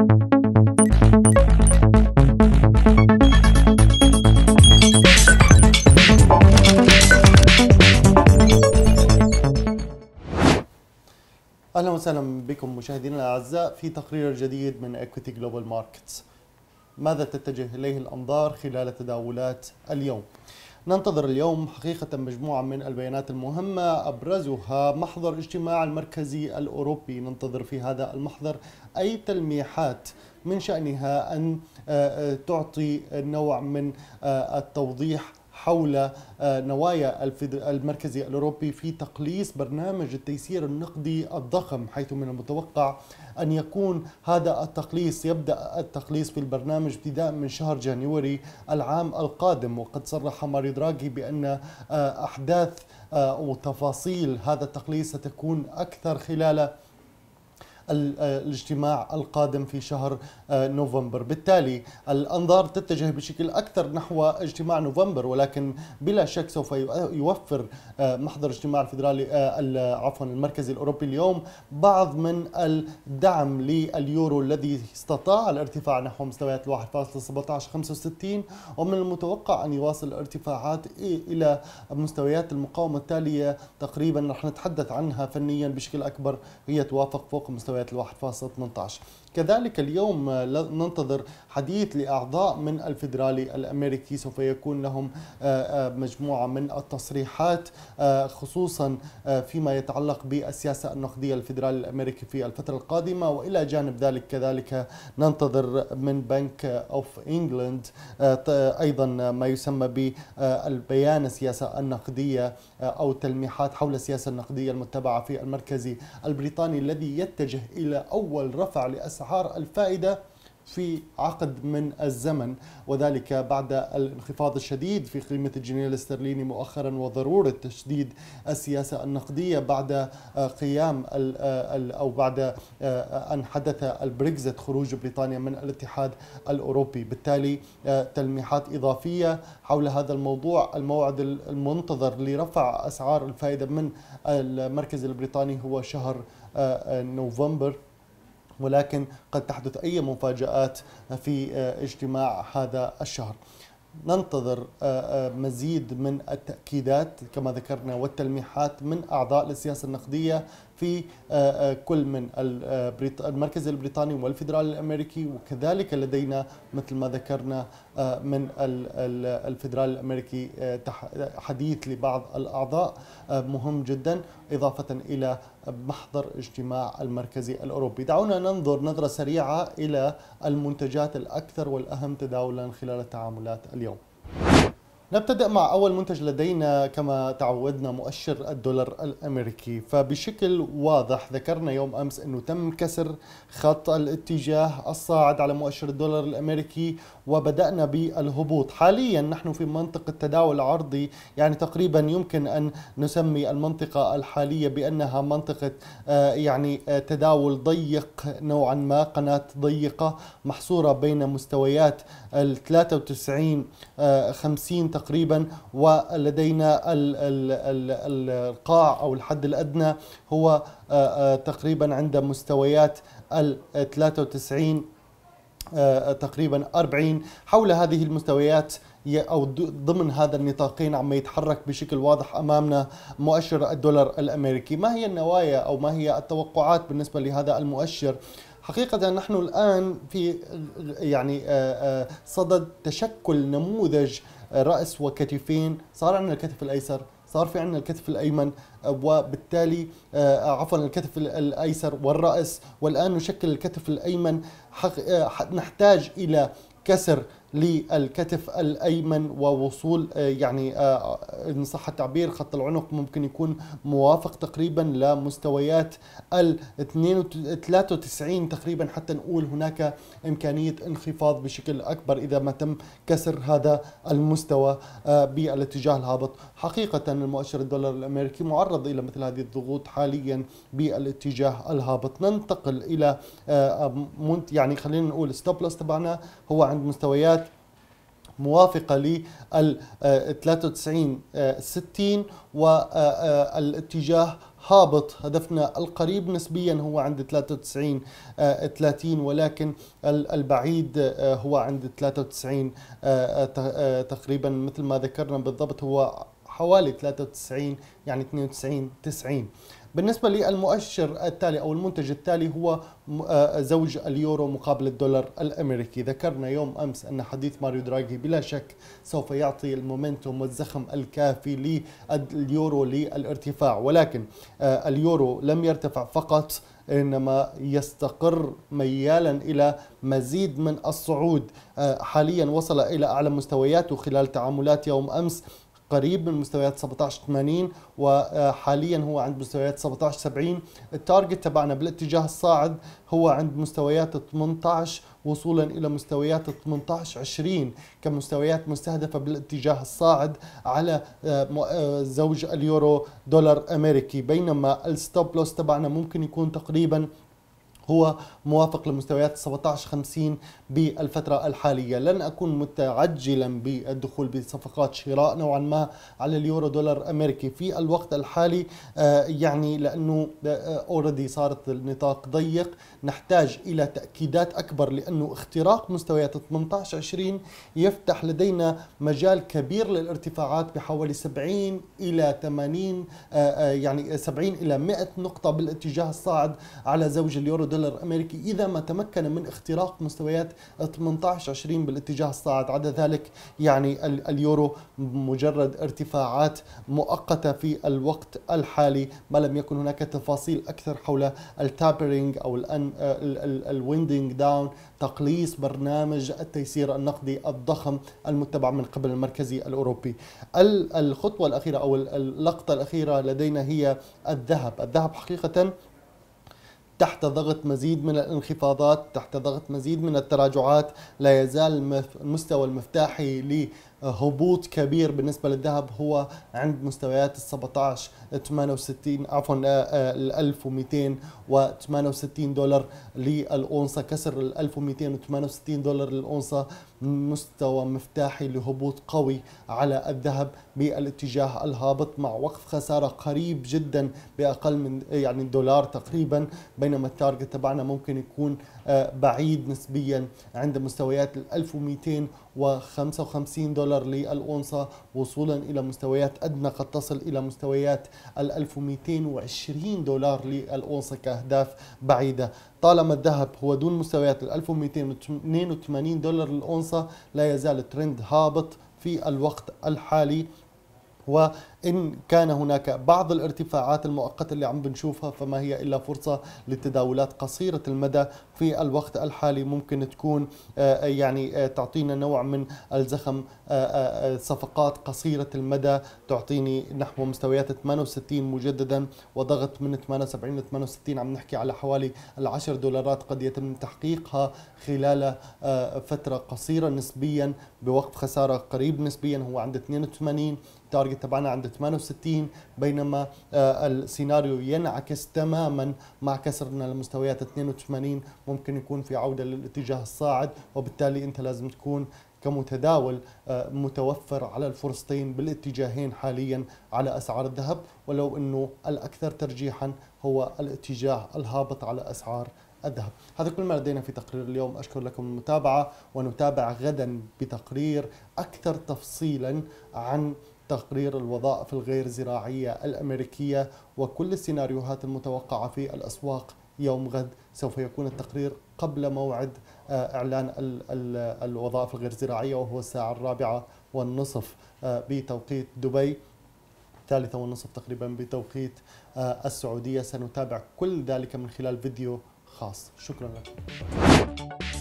اهلا وسهلا بكم مشاهدينا الاعزاء في تقرير جديد من اكويتي جلوبال ماركتس ماذا تتجه اليه الانظار خلال تداولات اليوم؟ ننتظر اليوم حقيقة مجموعة من البيانات المهمة أبرزها محضر اجتماع المركزي الأوروبي ننتظر في هذا المحضر أي تلميحات من شأنها أن آه، آه، تعطي نوع من آه، التوضيح حول آه، نوايا المركزي الأوروبي في تقليص برنامج التيسير النقدي الضخم حيث من المتوقع أن يكون هذا التقليص يبدأ التقليص في البرنامج ابتداء من شهر جانيوري العام القادم وقد صرح ماري دراغي بأن آه، أحداث آه، وتفاصيل هذا التقليص ستكون أكثر خلال آه، الاجتماع القادم في شهر آه، نوفمبر بالتالي الأنظار تتجه بشكل أكثر نحو اجتماع نوفمبر ولكن بلا شك سوف يوفر آه، محضر اجتماع الفيدرالي عفوا المركزي الأوروبي اليوم بعض من الدعم لليورو الذي استطاع الارتفاع نحو مستويات 1.1765 ومن المتوقع أن يواصل الارتفاعات إلى مستويات المقاومة التالية تقريبا رح نتحدث عنها فنيا بشكل أكبر هي توافق فوق مستوى مستويات ال 1.18 كذلك اليوم ننتظر حديث لأعضاء من الفيدرالي الأمريكي سوف يكون لهم آه، آه، مجموعة من التصريحات آه، خصوصا فيما يتعلق بالسياسة النقدية الفيدرالي الأمريكي في الفترة القادمة وإلى جانب ذلك كذلك ننتظر من بنك أوف إنجلند أيضا ما يسمى بالبيان السياسة النقدية أو تلميحات حول السياسة النقدية المتبعة في المركزي البريطاني الذي يتجه إلى أول رفع لأسعار الفائدة في عقد من الزمن وذلك بعد الانخفاض الشديد في قيمة الجنيه الاسترليني مؤخرا وضرورة تشديد السياسة النقدية بعد آه، قيام آه، أو بعد آه، أن حدث البريكزت خروج بريطانيا من الاتحاد الأوروبي بالتالي تلميحات إضافية حول هذا الموضوع الموعد المنتظر لرفع أسعار الفائدة من المركز البريطاني هو شهر نوفمبر ولكن قد تحدث أي مفاجآت في آه، اجتماع هذا الشهر ننتظر آه، آه، مزيد من التأكيدات كما ذكرنا والتلميحات من أعضاء السياسة النقدية في كل من المركز البريطاني والفيدرالي الأمريكي وكذلك لدينا مثل ما ذكرنا من الفيدرالي الأمريكي حديث لبعض الأعضاء مهم جدا إضافة إلى محضر اجتماع المركزي الأوروبي دعونا ننظر نظرة سريعة إلى المنتجات الأكثر والأهم تداولا خلال التعاملات اليوم نبتدأ مع أول منتج لدينا كما تعودنا مؤشر الدولار الأمريكي فبشكل واضح ذكرنا يوم أمس أنه تم كسر خط الاتجاه الصاعد على مؤشر الدولار الأمريكي وبدأنا بالهبوط حاليا نحن في منطقة تداول عرضي يعني تقريبا يمكن أن نسمي المنطقة الحالية بأنها منطقة آه، يعني آه، تداول ضيق نوعا ما قناة ضيقة محصورة بين مستويات ال 93 50 تقريبا ولدينا القاع أو الحد الأدنى هو آه، آه، تقريبا عند مستويات ال 93 آه، تقريبا 40 حول هذه المستويات او ضمن هذا النطاقين عم يتحرك بشكل واضح امامنا مؤشر الدولار الامريكي، ما هي النوايا او ما هي التوقعات بالنسبه لهذا المؤشر؟ حقيقة نحن الآن في يعني صدد تشكل نموذج راس وكتفين صار عندنا الكتف الايسر صار في عندنا الكتف الايمن وبالتالي آه، عفوا الكتف الايسر والراس والان نشكل الكتف الايمن آه، نحتاج الى كسر للكتف الايمن ووصول آه، يعني آه، ان صح التعبير خط العنق ممكن يكون موافق تقريبا لمستويات ال 93 تقريبا حتى نقول هناك امكانيه انخفاض بشكل اكبر اذا ما تم كسر هذا المستوى آه، بالاتجاه الهابط حقيقه المؤشر الدولار الامريكي معرض الى مثل هذه الضغوط حاليا بالاتجاه الهابط ننتقل الى يعني خلينا نقول ستوب لوس تبعنا هو عند مستويات موافقة لل 93 60 والاتجاه هابط هدفنا القريب نسبيا هو عند 93 30 آه، ولكن البعيد آه، هو عند 93 آه، تقريبا مثل ما ذكرنا بالضبط هو حوالي 93 يعني 92 90 بالنسبة للمؤشر التالي أو المنتج التالي هو آه، زوج اليورو مقابل الدولار الأمريكي ذكرنا يوم أمس أن حديث ماريو دراجي بلا شك سوف يعطي المومنتوم والزخم الكافي لليورو للارتفاع ولكن آه، اليورو لم يرتفع فقط انما يستقر ميالا الى مزيد من الصعود آه، حاليا وصل الى اعلى مستوياته خلال تعاملات يوم امس قريب من مستويات 17 80 وحاليا هو عند مستويات 17 70 التارجت تبعنا بالاتجاه الصاعد هو عند مستويات 18 وصولا الى مستويات 18 20 كمستويات مستهدفه بالاتجاه الصاعد على آه، آه، زوج اليورو دولار امريكي بينما الستوب لوس تبعنا ممكن يكون تقريبا هو موافق لمستويات 1750 بالفترة الحالية لن أكون متعجلا بالدخول بصفقات شراء نوعا ما على اليورو دولار أمريكي في الوقت الحالي آه، يعني لأنه اوريدي آه، صارت النطاق ضيق نحتاج إلى تأكيدات أكبر لأنه اختراق مستويات 1820 يفتح لدينا مجال كبير للارتفاعات بحوالي 70 إلى 80 آه، يعني 70 إلى 100 نقطة بالاتجاه الصاعد على زوج اليورو دولار أمريكي إذا ما تمكن من اختراق مستويات 18 20 بالاتجاه الصاعد عدا ذلك يعني اليورو مجرد ارتفاعات مؤقتة في الوقت الحالي ما لم يكن هناك تفاصيل أكثر حول التابرينج أو الويندينج داون تقليص برنامج التيسير النقدي الضخم المتبع من قبل المركزي الأوروبي الخطوة الأخيرة أو اللقطة الأخيرة لدينا هي الذهب الذهب حقيقة تحت ضغط مزيد من الانخفاضات تحت ضغط مزيد من التراجعات لا يزال المستوى المفتاحي هبوط كبير بالنسبه للذهب هو عند مستويات ال 17 68 عفوا آه، آه، ال 1268 دولار للاونصه كسر ال 1268 دولار للاونصه مستوى مفتاحي لهبوط قوي على الذهب بالاتجاه الهابط مع وقف خساره قريب جدا باقل من يعني دولار تقريبا بينما التارجت تبعنا ممكن يكون آه، بعيد نسبيا عند مستويات ال 1255 دولار دولار للأونصة وصولا إلى مستويات أدنى قد تصل إلى مستويات ال 1220 دولار للأونصة كأهداف بعيدة طالما الذهب هو دون مستويات ال 1282 دولار للأونصة لا يزال الترند هابط في الوقت الحالي وإن كان هناك بعض الارتفاعات المؤقتة اللي عم بنشوفها فما هي إلا فرصة للتداولات قصيرة المدى في الوقت الحالي ممكن تكون آه، آه، يعني آه، تعطينا نوع من الزخم صفقات قصيرة المدى تعطيني نحو مستويات 68 مجددا وضغط من 78 ل 68 عم نحكي على حوالي العشر دولارات قد يتم تحقيقها خلال فترة قصيرة نسبيا بوقف خسارة قريب نسبيا هو عند 82 تارجت تبعنا عند 68 بينما آه، السيناريو ينعكس تماما مع كسرنا لمستويات 82 ممكن يكون في عوده للاتجاه الصاعد وبالتالي انت لازم تكون كمتداول آه، متوفر على الفرصتين بالاتجاهين حاليا على اسعار الذهب ولو انه الاكثر ترجيحا هو الاتجاه الهابط على اسعار الذهب هذا كل ما لدينا في تقرير اليوم أشكر لكم المتابعة ونتابع غدا بتقرير أكثر تفصيلا عن تقرير الوظائف الغير زراعية الأمريكية وكل السيناريوهات المتوقعة في الأسواق يوم غد سوف يكون التقرير قبل موعد آه، إعلان الوظائف الغير زراعية وهو الساعة الرابعة والنصف آه، بتوقيت دبي الثالثة والنصف تقريبا بتوقيت آه، السعودية سنتابع كل ذلك من خلال فيديو خاص شكرا لكم